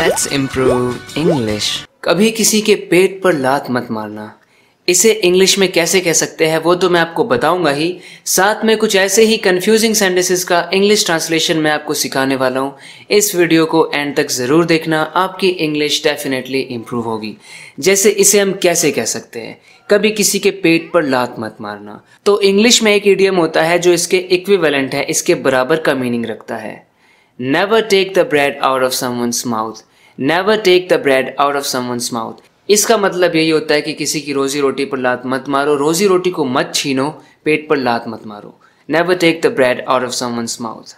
Let's improve English. कभी किसी के पेट पर लात मत मारना इसे इंग्लिश में कैसे कह सकते हैं वो तो मैं आपको बताऊंगा ही साथ में कुछ ऐसे ही कंफ्यूजिंग सेंटेंसेस का इंग्लिश ट्रांसलेशन मैं आपको सिखाने वाला हूँ इस वीडियो को एंड तक ज़रूर देखना आपकी इंग्लिश डेफिनेटली इम्प्रूव होगी जैसे इसे हम कैसे कह सकते हैं कभी किसी के पेट पर लात मत मारना तो इंग्लिश में एक इडियम होता है जो इसके इक्विवेलेंट है इसके बराबर का मीनिंग रखता है never take the bread out of someone's mouth never take the bread out of someone's mouth इसका मतलब यही होता है कि किसी की रोजी रोटी पर लात मत मारो रोजी रोटी को मत छीनो पेट पर लात मत मारो never take the bread out of someone's mouth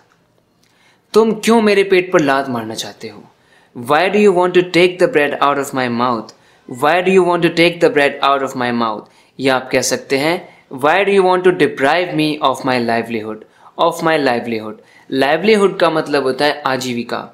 तुम क्यों मेरे पेट पर लात मारना चाहते हो why do you want to take the bread out of my mouth why do you want to take the bread out of my mouth या आप कह सकते हैं why do you want to deprive me of my livelihood of my livelihood livelihood का मतलब होता है आजीविका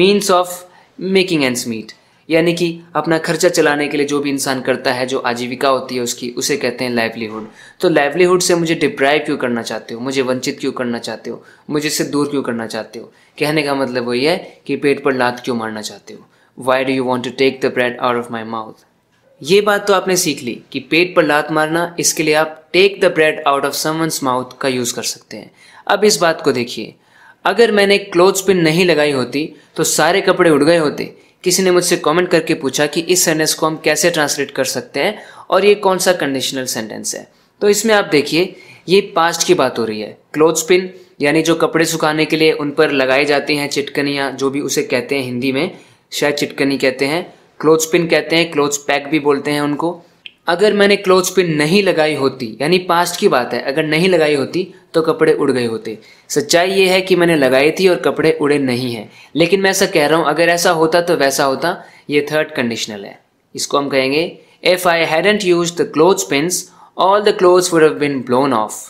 means of making and meat यानी कि अपना खर्चा चलाने के लिए जो भी इंसान करता है जो आजीविका होती है उसकी उसे कहते हैं लाइवलीहुड तो लाइवलीहुड से मुझे डिप्राइव क्यों करना चाहते हो मुझे वंचित क्यों करना चाहते हो मुझे इससे दूर क्यों करना चाहते हो कहने का मतलब वही है कि पेट पर लात क्यों मारना चाहते हो why do you want to take the bread out of my mouth ये बात तो आपने सीख ली कि पेट पर लात मारना इसके लिए आप take the bread out of someone's mouth का यूज़ कर सकते हैं अब इस बात को देखिए अगर मैंने क्लोथ पिन नहीं लगाई होती तो सारे कपड़े उड़ गए होते किसी ने मुझसे कमेंट करके पूछा कि इस सेंटेंस को हम कैसे ट्रांसलेट कर सकते हैं और ये कौन सा कंडीशनल सेंटेंस है तो इसमें आप देखिए ये पास्ट की बात हो रही है क्लोथ पिन यानी जो कपड़े सुखाने के लिए उन पर लगाई जाती हैं चिटकनियाँ जो भी उसे कहते हैं हिंदी में शायद चिटकनी कहते हैं क्लोथ पिन कहते हैं क्लोथ पैक भी बोलते हैं उनको अगर मैंने क्लोथ पिन नहीं लगाई होती यानी पास्ट की बात है अगर नहीं लगाई होती तो कपड़े उड़ गए होते सच्चाई ये है कि मैंने लगाई थी और कपड़े उड़े नहीं हैं लेकिन मैं ऐसा कह रहा हूँ अगर ऐसा होता तो वैसा होता ये थर्ड कंडीशनल है इसको हम कहेंगे if I hadn't use the cloth pins all the cloth would have been blown off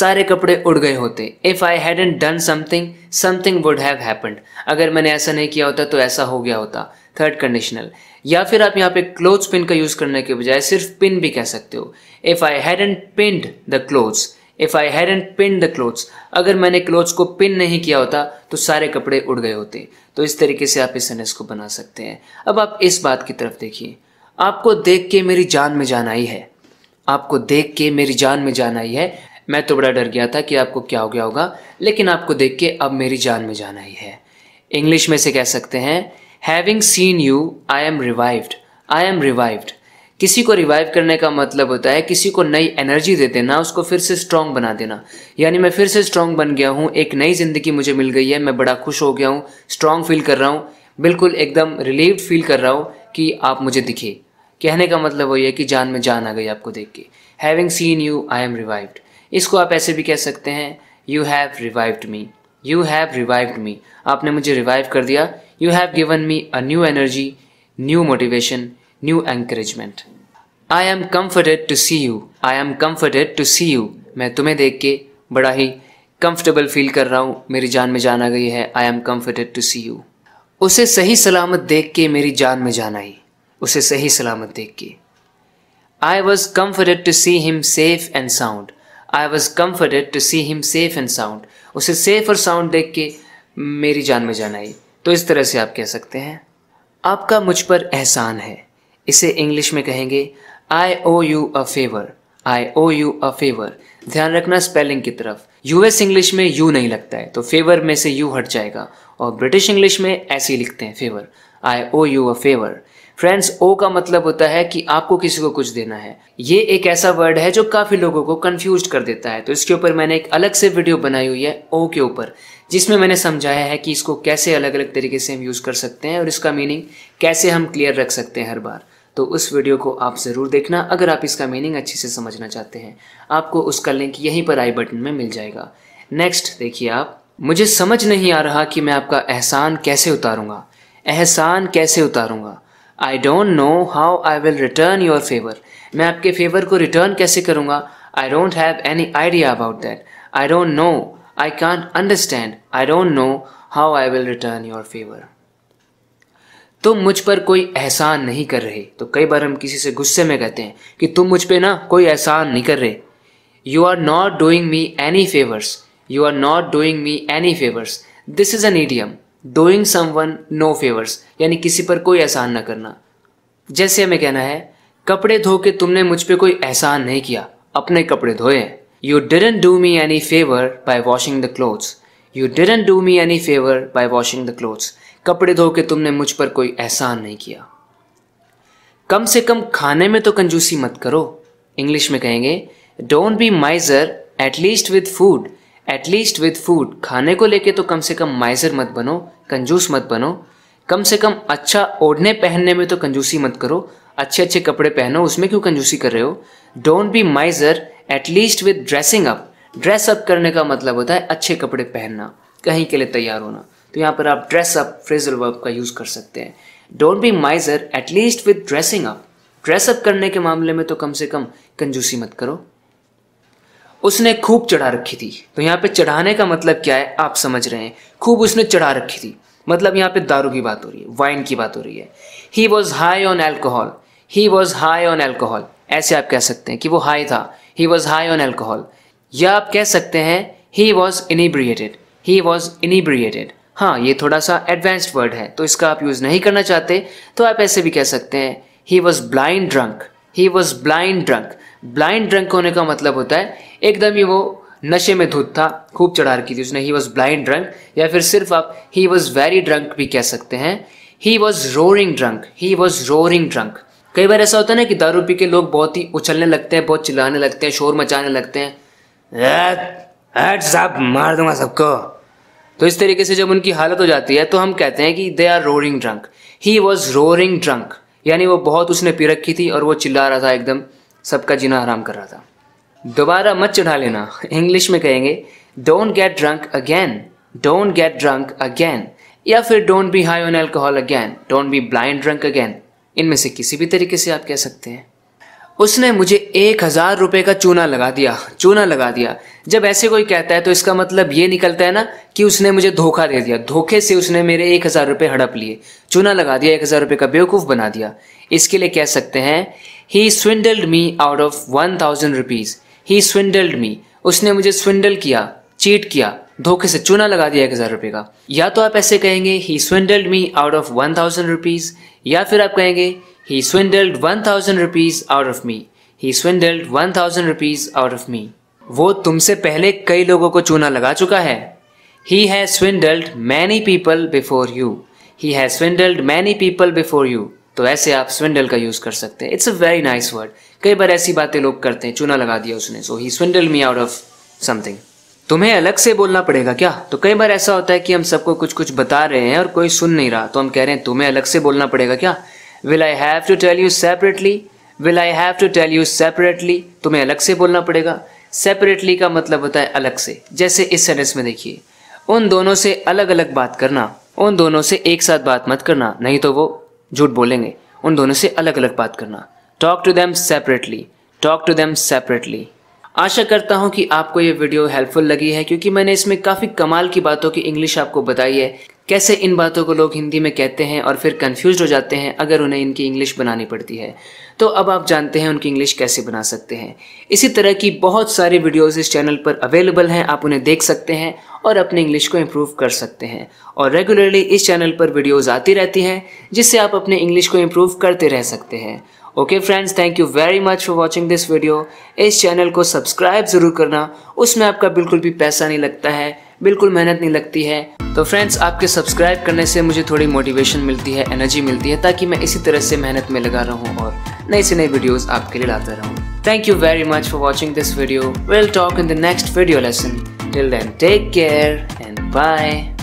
सारे कपड़े उड़ गए होते if I hadn't done something something would have happened अगर मैंने ऐसा नहीं किया होता तो ऐसा हो गया होता थर्ड कंडीशनल या फिर आप यहाँ पे क्लोज पिन का यूज़ करने के बजाय सिर्फ पिन भी कह सकते हो if I had and pinned the clothes if I had and pin the clothes अगर मैंने क्लोथ्स को पिन नहीं किया होता तो सारे कपड़े उड़ गए होते तो इस तरीके से आप इस सेंटेंस को बना सकते हैं अब आप इस बात की तरफ देखिए आपको देख के मेरी जान में जान आई है आपको देख के मेरी जान में जान आई है मैं तो बड़ा डर गया था कि आपको क्या हो गया होगा लेकिन आपको देख के अब मेरी जान में जान आई है इंग्लिश में से कह सकते हैं having seen you I am revived I am revived किसी को रिवाइव करने का मतलब होता है किसी को नई एनर्जी दे देना उसको फिर से स्ट्रांग बना देना यानी मैं फिर से स्ट्रांग बन गया हूँ एक नई ज़िंदगी मुझे मिल गई है मैं बड़ा खुश हो गया हूँ स्ट्रांग फील कर रहा हूँ बिल्कुल एकदम रिलीव्ड फील कर रहा हूँ कि आप मुझे दिखे कहने का मतलब वही है कि जान में जान आ गई आपको देख के having seen you I am revived इसको आप ऐसे भी कह सकते हैं you have revived me you have revived me आपने मुझे रिवाइव कर दिया you have given me a new energy new motivation new encouragement I am comforted to see you I am comforted to see you मैं तुम्हें देख के बड़ा ही comfortable feel कर रहा हूँ मेरी जान में जान आ गई है I am comforted to see you उसे सही सलामत देख के मेरी जान में जान आई उसे सही सलामत देख के I was comforted to see him safe and sound I was comforted to see him safe and sound उसे सेफ और साउंड देख के मेरी जान में जान आई तो इस तरह से आप कह सकते हैं आपका मुझ पर एहसान है इसे इंग्लिश में कहेंगे I O you a favour I O you a favour ध्यान रखना स्पेलिंग की तरफ यूएस इंग्लिश में यू नहीं लगता है तो फेवर में से यू हट जाएगा और ब्रिटिश इंग्लिश में ऐसे ही लिखते हैं favour I O you a favour friends O का मतलब होता है कि आपको किसी को कुछ देना है ये एक ऐसा वर्ड है जो काफ़ी लोगों को कंफ्यूज कर देता है तो इसके ऊपर मैंने एक अलग से वीडियो बनाई हुई है ओ के ऊपर जिसमें मैंने समझाया है कि इसको कैसे अलग अलग तरीके से हम यूज़ कर सकते हैं और इसका मीनिंग कैसे हम क्लियर रख सकते हैं हर बार तो उस वीडियो को आप ज़रूर देखना अगर आप इसका मीनिंग अच्छे से समझना चाहते हैं आपको उसका लिंक यहीं पर आई बटन में मिल जाएगा नेक्स्ट देखिए आप मुझे समझ नहीं आ रहा कि मैं आपका एहसान कैसे उतारूंगा एहसान कैसे उतारूंगा I don't know how I will return your favour मैं आपके फेवर को रिटर्न कैसे करूंगा I don't have any idea about that I don't know I can't understand. I don't know how I will return your favor. तुम मुझ पर कोई एहसान नहीं कर रहे तो कई बार हम किसी से गुस्से में कहते हैं कि तुम मुझ पर ना कोई एहसान नहीं कर रहे you are not doing me any favours you are not doing me any favours this is an idiom doing someone no favours यानी किसी पर कोई एहसान ना करना जैसे हमें कहना है कपड़े धो के तुमने मुझ पर कोई एहसान नहीं किया अपने कपड़े धोए हैं You didn't do me any favor by washing the clothes. You didn't do me any favor by washing the clothes. कपड़े धो के तुमने मुझ पर कोई एहसान नहीं किया कम से कम खाने में तो कंजूसी मत करो इंग्लिश में कहेंगे don't be miser at least with food at least with food खाने को लेके तो कम से कम माइजर मत बनो कंजूस मत बनो कम से कम अच्छा ओढ़ने पहनने में तो कंजूसी मत करो अच्छे अच्छे कपड़े पहनो उसमें क्यों कंजूसी कर रहे हो don't be miser at least with dressing up dress up करने का मतलब होता है अच्छे कपड़े पहनना कहीं के लिए तैयार होना तो यहाँ पर आप ड्रेस अप फ्रेजल वर्ब का यूज़ कर सकते हैं don't be miser at least with dressing up dress up करने के मामले में तो कम से कम कंजूसी मत करो उसने खूब चढ़ा रखी थी तो यहाँ पे चढ़ाने का मतलब क्या है आप समझ रहे हैं खूब उसने चढ़ा रखी थी मतलब यहाँ पे दारू की बात हो रही है वाइन की बात हो रही है he was high on alcohol he was high on alcohol ऐसे आप कह सकते हैं कि वो हाई था he was high on alcohol या आप कह सकते हैं ही वॉज इनिब्रिएटेड ही वॉज इनिब्रिएटेड हाँ ये थोड़ा सा एडवांस्ड वर्ड है तो इसका आप यूज़ नहीं करना चाहते तो आप ऐसे भी कह सकते हैं he was blind drunk he was blind drunk blind drunk होने का मतलब होता है एकदम ही वो नशे में धुत था खूब चढ़ा रखी थी उसने ही वॉज ब्लाइंड ड्रंक या फिर सिर्फ आप ही वॉज वेरी ड्रंक भी कह सकते हैं he was roaring drunk he was roaring drunk कई बार ऐसा होता है ना कि दारू पी के लोग बहुत ही उछलने लगते हैं बहुत चिल्लाने लगते हैं शोर मचाने लगते हैं साहब मार दूंगा सबको तो इस तरीके से जब उनकी हालत हो जाती है तो हम कहते हैं कि they are roaring drunk he was roaring drunk यानी वो बहुत उसने पी रखी थी और वो चिल्ला रहा था एकदम सबका जीना आराम कर रहा था दोबारा मत चढ़ा लेना इंग्लिश में कहेंगे don't get drunk again don't get drunk again या फिर don't be high on alcohol again don't be blind drunk again इनमें से किसी भी तरीके से आप कह सकते हैं उसने मुझे एक हज़ार रुपये का चूना लगा दिया चूना लगा दिया जब ऐसे कोई कहता है तो इसका मतलब ये निकलता है ना कि उसने मुझे धोखा दे दिया धोखे से उसने मेरे एक हज़ार रुपये हड़प लिए चूना लगा दिया एक हज़ार रुपये का बेवकूफ़ बना दिया इसके लिए कह सकते हैं he swindled me out of one thousand rupees he swindled me उसने मुझे स्विंडल किया चीट किया धोखे से चूना लगा दिया एक हज़ार रुपये का या तो आप ऐसे कहेंगे he swindled me out of one thousand rupees या फिर आप कहेंगे he swindled one thousand rupees out of me he swindled one thousand rupees out of me वो तुमसे पहले कई लोगों को चूना लगा चुका है he has swindled many people before you he has swindled many people before you तो ऐसे आप स्विंडल का यूज कर सकते हैं it's a very nice word कई बार ऐसी बातें लोग करते हैं चूना लगा दिया उसने so he swindle me out of something तुम्हें अलग से बोलना पड़ेगा क्या तो कई बार ऐसा होता है कि हम सबको कुछ कुछ बता रहे हैं और कोई सुन नहीं रहा तो हम कह रहे हैं तुम्हें अलग से बोलना पड़ेगा क्या will I have to tell you separately will I have to tell you separately तुम्हें अलग से बोलना पड़ेगा सेपरेटली का मतलब होता है अलग से जैसे इस सेंटेंस में देखिए उन दोनों से अलग अलग बात करना उन दोनों से एक साथ बात मत करना नहीं तो वो झूठ बोलेंगे उन दोनों से अलग अलग बात करना talk to them separately talk to them separately आशा करता हूँ कि आपको ये वीडियो हेल्पफुल लगी है क्योंकि मैंने इसमें काफ़ी कमाल की बातों की इंग्लिश आपको बताई है कैसे इन बातों को लोग हिंदी में कहते हैं और फिर कंफ्यूज हो जाते हैं अगर उन्हें इनकी इंग्लिश बनानी पड़ती है तो अब आप जानते हैं उनकी इंग्लिश कैसे बना सकते हैं इसी तरह की बहुत सारी वीडियोज़ इस चैनल पर अवेलेबल हैं आप उन्हें देख सकते हैं और अपने इंग्लिश को इम्प्रूव कर सकते हैं और रेगुलरली इस चैनल पर वीडियोज़ आती रहती हैं जिससे आप अपने इंग्लिश को इम्प्रूव करते रह सकते हैं okay friends thank you very much for watching this video इस चैनल को सब्सक्राइब ज़रूर करना उसमें आपका बिल्कुल भी पैसा नहीं लगता है बिल्कुल मेहनत नहीं लगती है तो फ्रेंड्स आपके सब्सक्राइब करने से मुझे थोड़ी मोटिवेशन मिलती है एनर्जी मिलती है ताकि मैं इसी तरह से मेहनत में लगा रहूँ और नई से नई वीडियो आपके लिए लाता रहूँ thank you very much for watching this video will talk in the next video lesson till then take care and bye